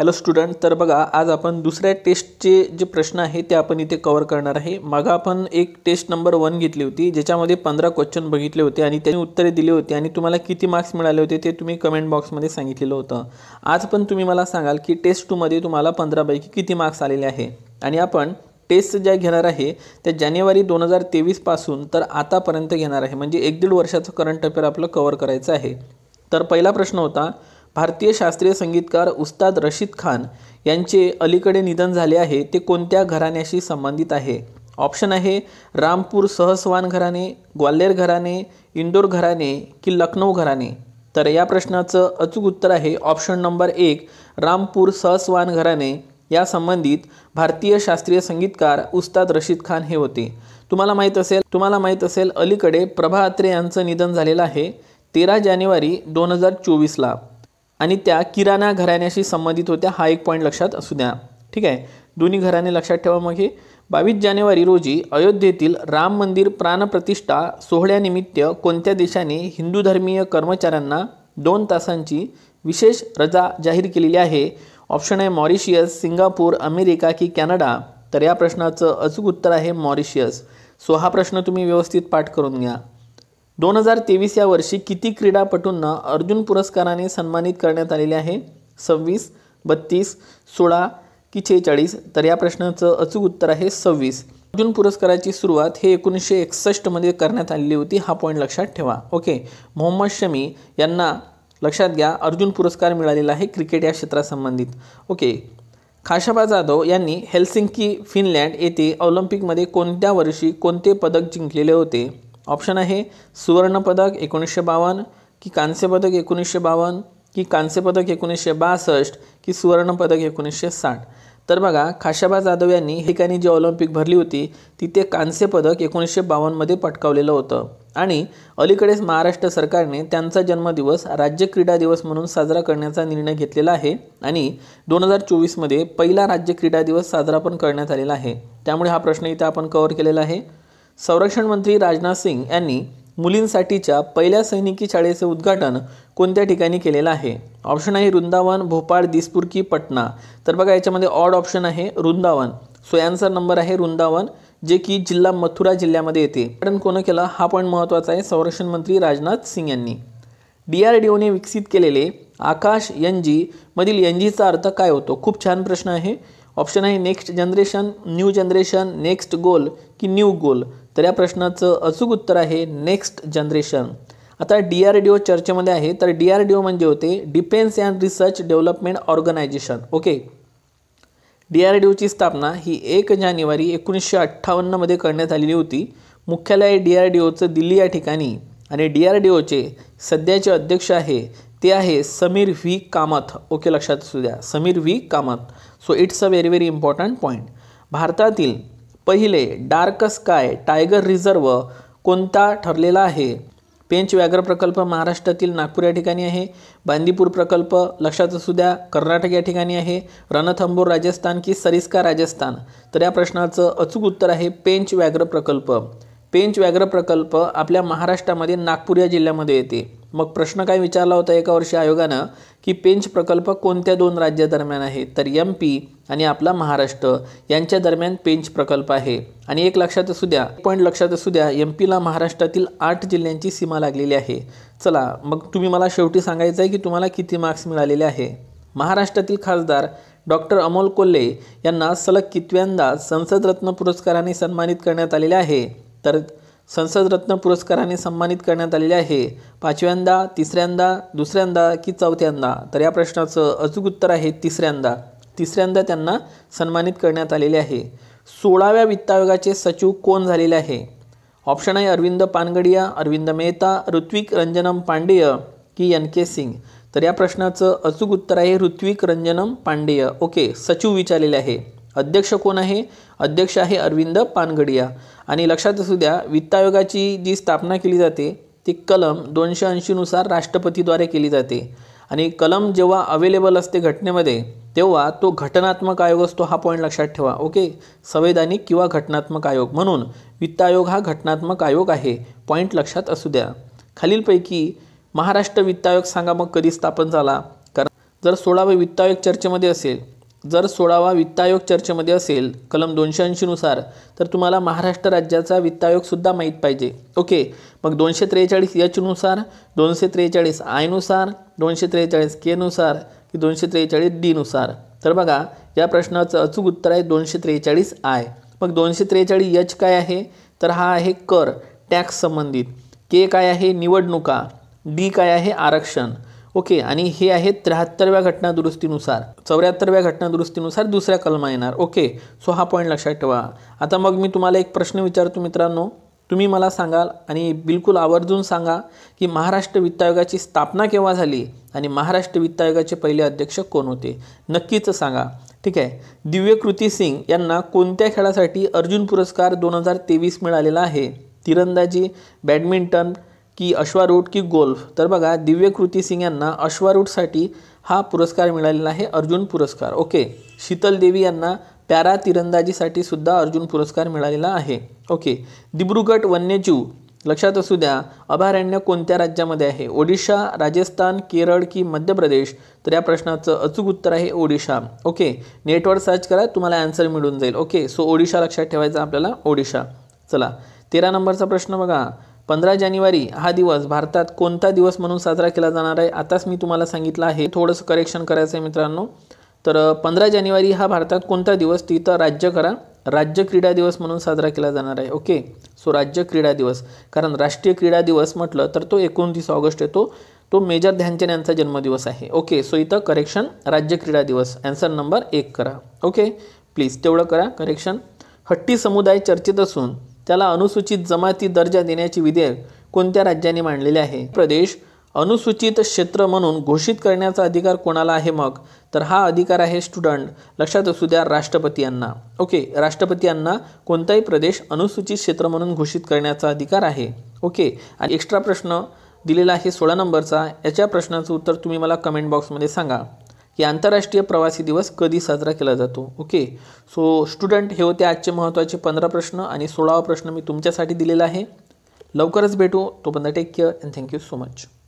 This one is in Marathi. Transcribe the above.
हॅलो स्टुडंट तर बघा आज आपण दुसऱ्या टेस्टचे जे प्रश्न आहे ते आपण इथे कवर करणार आहे मगा आपण एक टेस्ट नंबर वन घेतली होती ज्याच्यामध्ये पंधरा क्वेश्चन बघितले होते आणि त्यांनी उत्तरे दिली होती आणि तुम्हाला किती मार्क्स मिळाले होते ते तुम्ही कमेंट बॉक्समध्ये सांगितलेलं होतं आज पण तुम्ही मला सांगाल की टेस्ट टूमध्ये तुम्हाला पंधरापैकी किती मार्क्स आलेले आहे आणि आपण टेस्ट ज्या घेणार आहे त्या जानेवारी दोन हजार तेवीसपासून तर आतापर्यंत घेणार आहे म्हणजे एक दीड वर्षाचं करंट अफेअर आपलं कवर करायचं आहे तर पहिला प्रश्न होता भारतीय शास्त्रीय संगीतकार उस्ताद रशीद खान यांचे अलीकडे निधन झाले आहे ते कोणत्या घराण्याशी संबंधित आहे ऑप्शन आहे रामपूर सहस्वान घराणे ग्वाल्हेर घराणे इंदोर घराणे की लखनौ घराणे तर या प्रश्नाचं अचूक उत्तर आहे ऑप्शन नंबर एक रामपूर सहस्वान घराणे या संबंधित भारतीय शास्त्रीय संगीतकार उस्ताद रशीद खान हे होते तुम्हाला माहीत असेल तुम्हाला माहीत असेल अलीकडे प्रभा अत्रे यांचं निधन झालेलं आहे तेरा जानेवारी दोन हजार चोवीसला आणि त्या किराणा घराण्याशी संबंधित होत्या हा एक पॉईंट लक्षात असू द्या ठीक आहे दोन्ही घराणे लक्षात ठेवा मग हे बावीस जानेवारी रोजी अयोध्येतील राम मंदिर प्राणप्रतिष्ठा सोहळ्यानिमित्त कोणत्या देशाने हिंदू धर्मीय कर्मचाऱ्यांना दोन तासांची विशेष रजा जाहीर केलेली आहे ऑप्शन आहे मॉरिशियस सिंगापूर अमेरिका की कॅनडा तर या प्रश्नाचं अचूक उत्तर आहे मॉरिशियस सो हा प्रश्न तुम्ही व्यवस्थित पाठ करून घ्या दोन हजार तेवीस या वर्षी किती क्रीडापटूंना अर्जुन पुरस्काराने सन्मानित करण्यात आलेले आहे सव्वीस बत्तीस सोळा की छेचाळीस तर या प्रश्नाचं अचूक उत्तर आहे सव्वीस अर्जुन पुरस्काराची सुरुवात हे एकोणीसशे एकसष्टमध्ये करण्यात आलेली होती हा पॉईंट लक्षात ठेवा ओके मोहम्मद शमी यांना लक्षात घ्या अर्जुन पुरस्कार मिळालेला आहे क्रिकेट या क्षेत्रासंबंधित ओके खाशाबा जाधव यांनी हेल्सिंकी फिनलँड येथे ऑलिम्पिकमध्ये कोणत्या वर्षी कोणते पदक जिंकलेले होते ऑप्शन आहे सुवर्णपदक एकोणीसशे बावन्न की कांस्यपदक एकोणीसशे बावन्न की कांस्यपदक एकोणीसशे बासष्ट की सुवर्णपदक एकोणीसशे साठ तर बघा खाशाबा जाधव यांनी हे ठिकाणी जी ऑलिम्पिक भरली होती तिथे कांस्यपदक एकोणीसशे बावन्नमध्ये पटकावलेलं होतं आणि अलीकडेच महाराष्ट्र सरकारने त्यांचा जन्मदिवस राज्य क्रीडा दिवस म्हणून साजरा करण्याचा निर्णय घेतलेला आहे आणि दोन हजार चोवीसमध्ये पहिला राज्य क्रीडा दिवस साजरा पण करण्यात आलेला आहे त्यामुळे हा प्रश्न इथं आपण कव्हर केलेला आहे संरक्षण मंत्री राजनाथ सिंग यांनी मुलींसाठीच्या पहिल्या सैनिकी शाळेचे उद्घाटन कोणत्या ठिकाणी केलेलं आहे ऑप्शन आहे वृंदावन भोपाळ दिसपूर की पटना तर बघा याच्यामध्ये ऑड ऑप्शन आहे वृंदावन सो यान्सर नंबर आहे वृंदावन जे की जिल्हा मथुरा जिल्ह्यामध्ये येते उद्घाटन कोणं केलं हा पॉईंट महत्त्वाचा आहे संरक्षण मंत्री राजनाथ सिंग यांनी डी आर डी ओने विकसित केलेले आकाश एन जी मधील जीचा अर्थ काय होतो खूप छान प्रश्न आहे ऑप्शन आहे next generation new generation next goal की न्यू गोल तर या प्रश्नाचं अचूक उत्तर आहे नेक्स्ट जनरेशन आता डी आर डी ओ चर्चेमध्ये आहे तर डी आर डी ओ म्हणजे होते defence and research development organisation okay D R D ओची स्थापना ही एक जानेवारी एकोणीसशे अठ्ठावन्नमध्ये करण्यात आलेली होती मुख्यालय डी आर डी ओचं दिल्ली या ठिकाणी आणि डी आर डी ओचे सध्याचे अध्यक्ष आहे ते आहे समीर व्ही कामत ओके लक्षात असू द्या Sameer V Kamat so it's a very very important point भारतातील पहिले डार्क स्काय टायगर रिझर्व कोणता ठरलेला आहे पेंच व्याघ्र प्रकल्प महाराष्ट्रातील नागपूर या ठिकाणी आहे बांदीपूर प्रकल्प लक्षात असू द्या कर्नाटक या ठिकाणी आहे रणथंबोर राजस्थान की सरिस्का राजस्थान तर या प्रश्नाचं अचूक उत्तर आहे पेंच व्याघ्र प्रकल्प पेंच व्याघ्र प्रकल्प आपल्या महाराष्ट्रामध्ये नागपूर या जिल्ह्यामध्ये येते मग प्रश्न काय विचारला होता एका वर्षी आयोगानं की पेंच प्रकल्प कोणत्या दोन राज्यादरम्यान आहे तर एम पी आणि आपला महाराष्ट्र यांच्या दरम्यान पेंच प्रकल्प आहे आणि एक लक्षात असू द्या पॉईंट लक्षात असू द्या एम पीला महाराष्ट्रातील आठ जिल्ह्यांची सीमा लागलेली आहे चला मग तुम्ही मला शेवटी सांगायचं आहे की तुम्हाला किती मार्क्स मिळालेले आहे महाराष्ट्रातील खासदार डॉक्टर अमोल कोल्हे यांना सलग कितव्यांदा संसदरत्न पुरस्काराने सन्मानित करण्यात आलेले आहे तर संसदरत्न पुरस्काराने सन्मानित करण्यात आलेले आहे पाचव्यांदा तिसऱ्यांदा दुसऱ्यांदा की चौथ्यांदा तर या प्रश्नाचं अचूक उत्तर आहे तिसऱ्यांदा तिसऱ्यांदा त्यांना सन्मानित करण्यात आलेले आहे सोळाव्या वित्त आयोगाचे सचिव कोण झालेले आहे ऑप्शन आहे अरविंद पानगडिया अरविंद मेहता ऋत्विक रंजनम पांडेय की एन के सिंग तर या प्रश्नाचं अचूक उत्तर आहे ऋत्विक रंजनम पांडेय ओके सचिव विचारलेले आहे अध्यक्ष कोण आहे अध्यक्ष आहे अरविंद पानगडिया आणि लक्षात असू द्या वित्त आयोगाची जी स्थापना केली जाते ती कलम दोनशे ऐंशीनुसार राष्ट्रपतीद्वारे केली जाते आणि कलम जेव्हा अवेलेबल असते घटनेमध्ये तेव्हा तो घटनात्मक आयोग असतो हा पॉईंट लक्षात ठेवा ओके संवैधानिक किंवा घटनात्मक आयोग म्हणून वित्त आयोग हा घटनात्मक आयोग आहे पॉईंट लक्षात असू द्या खालीलपैकी महाराष्ट्र वित्त आयोग सांगा मग कधी स्थापन झाला कारण जर सोळावे वित्त आयोग चर्चेमध्ये असेल जर सोळावा वित्त आयोग चर्चेमध्ये असेल कलम दोनशे ऐंशीनुसार तर तुम्हाला महाराष्ट्र राज्याचा वित्त आयोगसुद्धा माहीत पाहिजे ओके मग दोनशे त्रेचाळीस यचनुसार दोनशे त्रेचाळीस आयनुसार दोनशे त्रेचाळीस केनुसार की दोनशे त्रेचाळीस डीनुसार तर बघा या प्रश्नाचं अचूक उत्तर आहे दोनशे त्रेचाळीस आय मग दोनशे त्रेचाळीस एच काय आहे तर हा आहे कर टॅक्स संबंधित के काय आहे निवडणुका डी काय आहे आरक्षण ओके आणि हे आहे त्र्याहत्तरव्या घटनादुरुस्तीनुसार चौऱ्याहत्तरव्या घटनादुरुस्तीनुसार दुसऱ्या कलमा येणार ओके सो हा पॉईंट लक्षात ठेवा आता मग मी तुम्हाला एक प्रश्न विचारतो मित्रांनो तुम्ही मला सांगाल आणि बिलकुल आवर्जून सांगा की महाराष्ट्र वित्त आयोगाची स्थापना केव्हा झाली आणि महाराष्ट्र वित्त आयोगाचे पहिले अध्यक्ष कोण होते नक्कीच सांगा ठीक आहे दिव्य कृती सिंग यांना कोणत्या खेळासाठी अर्जुन पुरस्कार दोन हजार तेवीस मिळालेला आहे तिरंदाजी बॅडमिंटन की अश्वारूढ की गोल्फ तर बघा दिव्य कृती सिंग यांना अश्वारूढसाठी हा पुरस्कार मिळालेला आहे अर्जुन पुरस्कार ओके शीतल देवी यांना पॅरा तिरंदाजीसाठी सुद्धा अर्जुन पुरस्कार मिळालेला आहे ओके दिब्रुगड वन्यजीव लक्षात असू द्या अभयारण्य कोणत्या राज्यामध्ये आहे ओडिशा राजस्थान केरळ की मध्य प्रदेश तर या प्रश्नाचं अचूक उत्तर आहे ओडिशा ओके नेटवर सर्च करा तुम्हाला आन्सर मिळून जाईल ओके सो ओडिशा लक्षात ठेवायचा आपल्याला ओडिशा चला तेरा नंबरचा प्रश्न बघा पंधरा जानेवारी हा दिवस भारतात कोणता दिवस म्हणून साजरा केला जाणार आहे आताच मी तुम्हाला सांगितलं आहे थोडंसं करेक्शन करायचं आहे मित्रांनो तर पंधरा जानेवारी हा भारतात कोणता दिवस तिथं राज्य करा राज्य क्रीडा दिवस म्हणून साजरा केला जाणार आहे ओके सो राज्य क्रीडा दिवस कारण राष्ट्रीय क्रीडा दिवस म्हटलं तर तो एकोणतीस ऑगस्ट येतो तो, मेजर ध्यानचंद यांचा जन्मदिवस आहे ओके सो इथं करेक्शन राज्य क्रीडा दिवस ॲन्सर नंबर एक करा ओके प्लीज तेवढं करा करेक्शन हट्टी समुदाय चर्चेत असून त्याला अनुसूचित जमाती दर्जा देण्याचे विधेयक कोणत्या राज्याने मांडलेले आहे प्रदेश अनुसूचित क्षेत्र म्हणून घोषित करण्याचा अधिकार कोणाला आहे मग तर हा अधिकार आहे स्टुडंट लक्षात असू द्या राष्ट्रपती यांना ओके राष्ट्रपती यांना कोणताही प्रदेश अनुसूचित क्षेत्र म्हणून घोषित करण्याचा अधिकार आहे ओके आणि एक्स्ट्रा प्रश्न दिलेला आहे सोळा नंबरचा याच्या प्रश्नाचं उत्तर तुम्ही मला कमेंट बॉक्समध्ये सांगा की आंतरराष्ट्रीय प्रवासी दिवस कधी साजरा केला जातो ओके सो स्टुडंट हे होते आजचे महत्त्वाचे पंधरा प्रश्न आणि सोळावा प्रश्न मी तुमच्यासाठी दिलेला आहे लवकरच भेटू तोपर्यंत take care and thank you so much